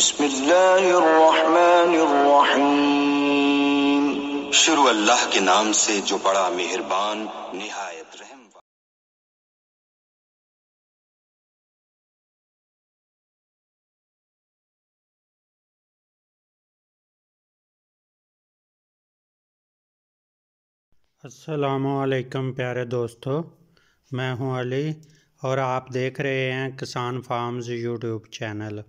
बिस्म शुरू अल्लाह के नाम से जो बड़ा मेहरबान निहायत रहम असलकम प्यारे दोस्तों मैं हूं अली और आप देख रहे हैं किसान फार्म्स यूट्यूब चैनल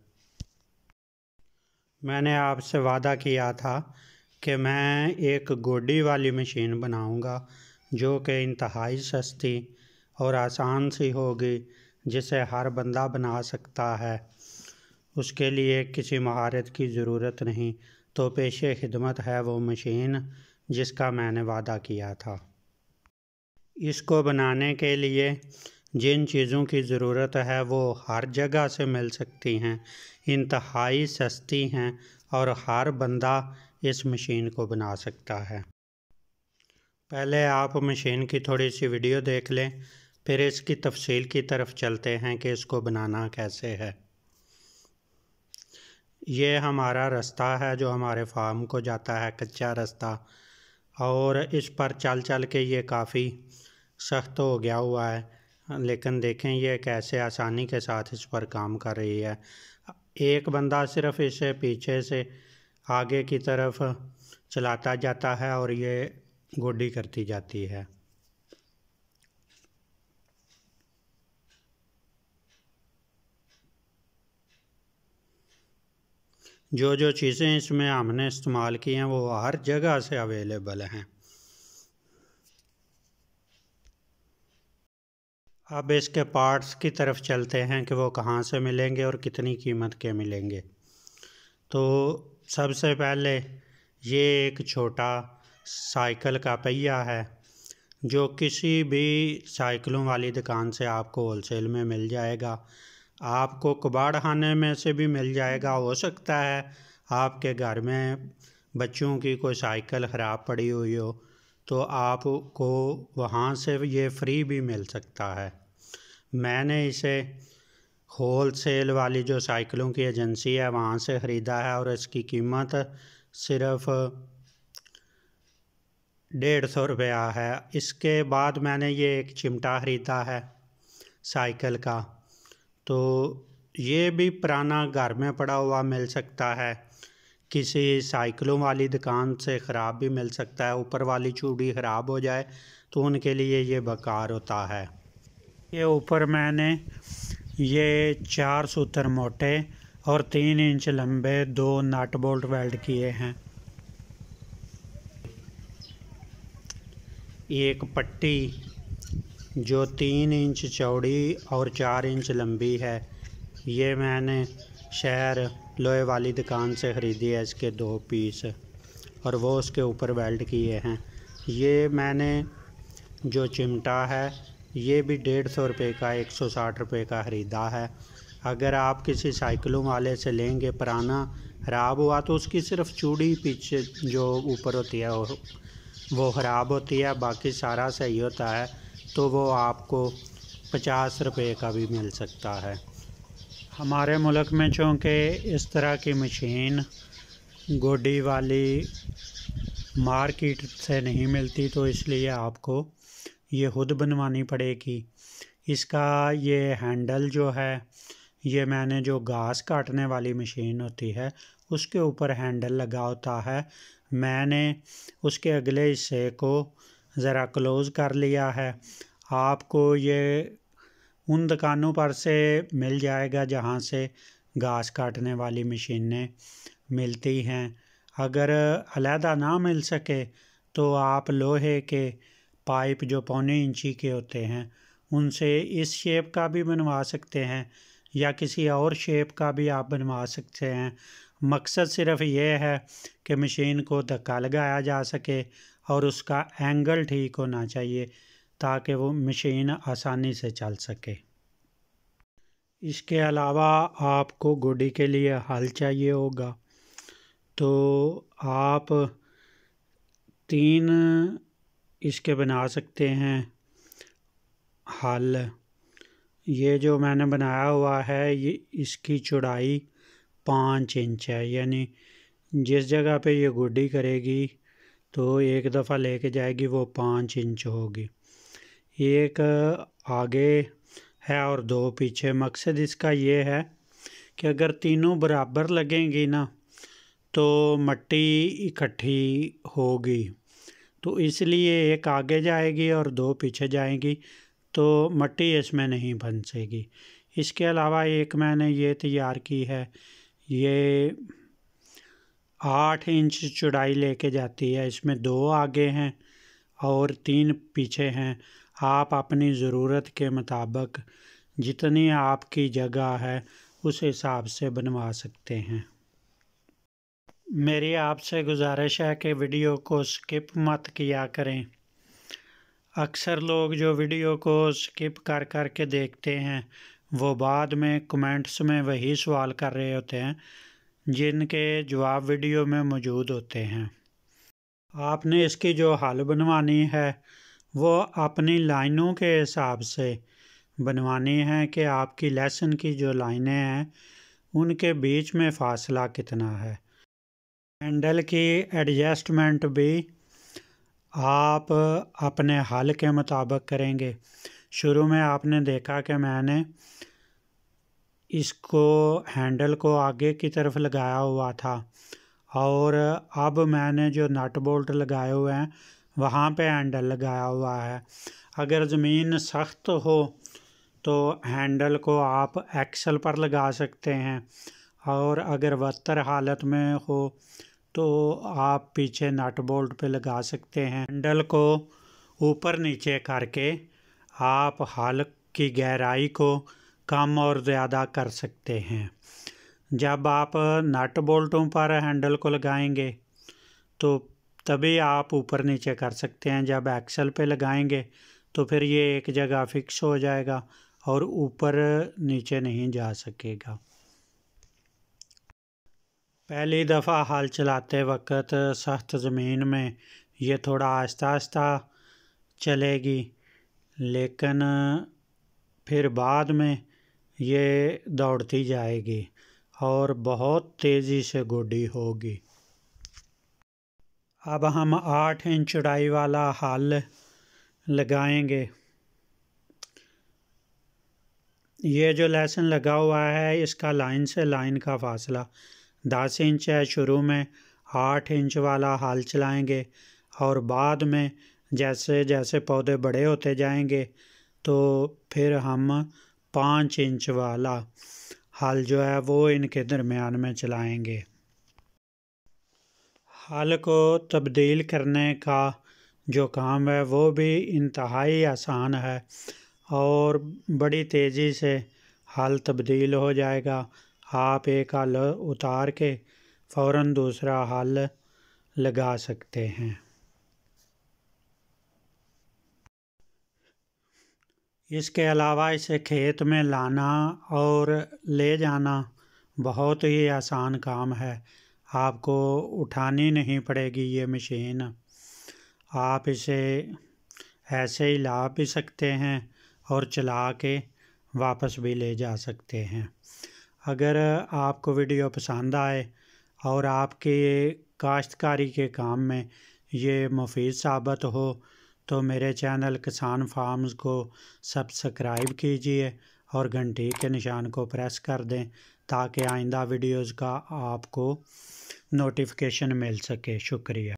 मैंने आपसे वादा किया था कि मैं एक गोडी वाली मशीन बनाऊंगा जो कि इंतहाई सस्ती और आसान सी होगी जिसे हर बंदा बना सकता है उसके लिए किसी महारत की ज़रूरत नहीं तो पेश खिदमत है वो मशीन जिसका मैंने वादा किया था इसको बनाने के लिए जिन चीज़ों की ज़रूरत है वो हर जगह से मिल सकती हैं इंतहाई सस्ती हैं और हर बंदा इस मशीन को बना सकता है पहले आप मशीन की थोड़ी सी वीडियो देख लें फिर इसकी तफसील की तरफ चलते हैं कि इसको बनाना कैसे है ये हमारा रास्ता है जो हमारे फार्म को जाता है कच्चा रास्ता और इस पर चल चल के ये काफ़ी सख्त हो गया हुआ है लेकिन देखें ये कैसे आसानी के साथ इस पर काम कर रही है एक बंदा सिर्फ इसे पीछे से आगे की तरफ चलाता जाता है और ये गोडी करती जाती है जो जो चीज़ें इसमें हमने इस्तेमाल की हैं वो हर जगह से अवेलेबल हैं अब इसके पार्ट्स की तरफ चलते हैं कि वो कहाँ से मिलेंगे और कितनी कीमत के मिलेंगे तो सबसे पहले ये एक छोटा साइकिल का पहिया है जो किसी भी साइकिलों वाली दुकान से आपको होलसेल में मिल जाएगा आपको कबाड़खाने में से भी मिल जाएगा हो सकता है आपके घर में बच्चों की कोई साइकिल ख़राब पड़ी हुई हो तो आपको वहाँ से ये फ्री भी मिल सकता है मैंने इसे होल सेल वाली जो साइकिलों की एजेंसी है वहाँ से ख़रीदा है और इसकी कीमत सिर्फ डेढ़ सौ रुपया है इसके बाद मैंने ये एक चिमटा ख़रीदा है साइकिल का तो ये भी पुराना घर में पड़ा हुआ मिल सकता है किसी साइकिलों वाली दुकान से ख़राब भी मिल सकता है ऊपर वाली चूड़ी ख़राब हो जाए तो उनके लिए ये बेकार होता है ये ऊपर मैंने ये चार सूत्र मोटे और तीन इंच लंबे दो नट बोल्ट वेल्ड किए हैं एक पट्टी जो तीन इंच चौड़ी और चार इंच लंबी है ये मैंने शहर लोहे वाली दुकान से ख़रीदी है इसके दो पीस और वो उसके ऊपर वेल्ड किए हैं ये मैंने जो चिमटा है ये भी डेढ़ सौ रुपये का एक सौ साठ रुपये का ख़रीदा है अगर आप किसी साइकिलों वाले से लेंगे पुराना ख़राब हुआ तो उसकी सिर्फ चूड़ी पीछे जो ऊपर होती है वो ख़राब होती है बाकी सारा सही होता है तो वो आपको पचास रुपये का भी मिल सकता है हमारे मुल्क में चूँकि इस तरह की मशीन गोडी वाली मार्केट से नहीं मिलती तो इसलिए आपको ये खुद बनवानी पड़ेगी इसका ये हैंडल जो है ये मैंने जो घास काटने वाली मशीन होती है उसके ऊपर हैंडल लगा होता है मैंने उसके अगले हिस्से को ज़रा क्लोज़ कर लिया है आपको ये उन दुकानों पर से मिल जाएगा जहाँ से घास काटने वाली मशीनें मिलती हैं अगर अलहदा ना मिल सके तो आप लोहे के पाइप जो पौने इंची के होते हैं उनसे इस शेप का भी बनवा सकते हैं या किसी और शेप का भी आप बनवा सकते हैं मकसद सिर्फ ये है कि मशीन को धक्का लगाया जा सके और उसका एंगल ठीक होना चाहिए ताकि वो मशीन आसानी से चल सके इसके अलावा आपको गोडी के लिए हल चाहिए होगा तो आप तीन इसके बना सकते हैं हल ये जो मैंने बनाया हुआ है ये इसकी चौड़ाई पाँच इंच है यानी जिस जगह पे ये गुड्डी करेगी तो एक दफ़ा लेके जाएगी वो पाँच इंच होगी एक आगे है और दो पीछे मकसद इसका ये है कि अगर तीनों बराबर लगेंगी ना तो मट्टी इकट्ठी होगी तो इसलिए एक आगे जाएगी और दो पीछे जाएंगी तो मट्टी इसमें नहीं बन सकेगी इसके अलावा एक मैंने ये तैयार की है ये आठ इंच चौड़ाई लेके जाती है इसमें दो आगे हैं और तीन पीछे हैं आप अपनी ज़रूरत के मुताबिक जितनी आपकी जगह है उस हिसाब से बनवा सकते हैं मेरी आपसे गुजारिश है कि वीडियो को स्किप मत किया करें अक्सर लोग जो वीडियो को स्किप कर कर के देखते हैं वो बाद में कमेंट्स में वही सवाल कर रहे होते हैं जिनके जवाब वीडियो में मौजूद होते हैं आपने इसकी जो हल बनवानी है वो अपनी लाइनों के हिसाब से बनवानी है कि आपकी लेसन की जो लाइनें हैं उनके बीच में फ़ासला कितना है हैंडल की एडजस्टमेंट भी आप अपने हल के मुताबिक करेंगे शुरू में आपने देखा कि मैंने इसको हैंडल को आगे की तरफ लगाया हुआ था और अब मैंने जो नट बोल्ट लगाए हुए हैं वहाँ पे हैंडल लगाया हुआ है अगर ज़मीन सख्त हो तो हैंडल को आप एक्सल पर लगा सकते हैं और अगर बदतर हालत में हो तो आप पीछे नट बोल्ट पे लगा सकते हैं हैंडल को ऊपर नीचे करके आप हल की गहराई को कम और ज़्यादा कर सकते हैं जब आप नट बोल्टों पर हैंडल को लगाएंगे तो तभी आप ऊपर नीचे कर सकते हैं जब एक्सल पे लगाएंगे तो फिर ये एक जगह फिक्स हो जाएगा और ऊपर नीचे नहीं जा सकेगा पहली दफ़ा हल चलाते वक्त सख्त ज़मीन में ये थोड़ा आहिस्ता आहिस्ता चलेगी लेकिन फिर बाद में ये दौड़ती जाएगी और बहुत तेज़ी से गोडी होगी अब हम आठ इंच चौड़ाई वाला हल लगाएंगे ये जो लहसन लगा हुआ है इसका लाइन से लाइन का फासला दस इंच है शुरू में आठ इंच वाला हल चलाएंगे और बाद में जैसे जैसे पौधे बड़े होते जाएंगे तो फिर हम पाँच इंच वाला हल जो है वो इनके दरमियान में चलाएंगे हल को तब्दील करने का जो काम है वो भी इंतहाई आसान है और बड़ी तेज़ी से हल तब्दील हो जाएगा आप एक हल उतार के फ़ौर दूसरा हल लगा सकते हैं इसके अलावा इसे खेत में लाना और ले जाना बहुत ही आसान काम है आपको उठानी नहीं पड़ेगी ये मशीन आप इसे ऐसे ही ला भी सकते हैं और चला के वापस भी ले जा सकते हैं अगर आपको वीडियो पसंद आए और आपके काश्तकारी के काम में ये मुफीद साबित हो तो मेरे चैनल किसान फार्म्स को सब्सक्राइब कीजिए और घंटी के निशान को प्रेस कर दें ताकि आइंदा वीडियोस का आपको नोटिफिकेशन मिल सके शुक्रिया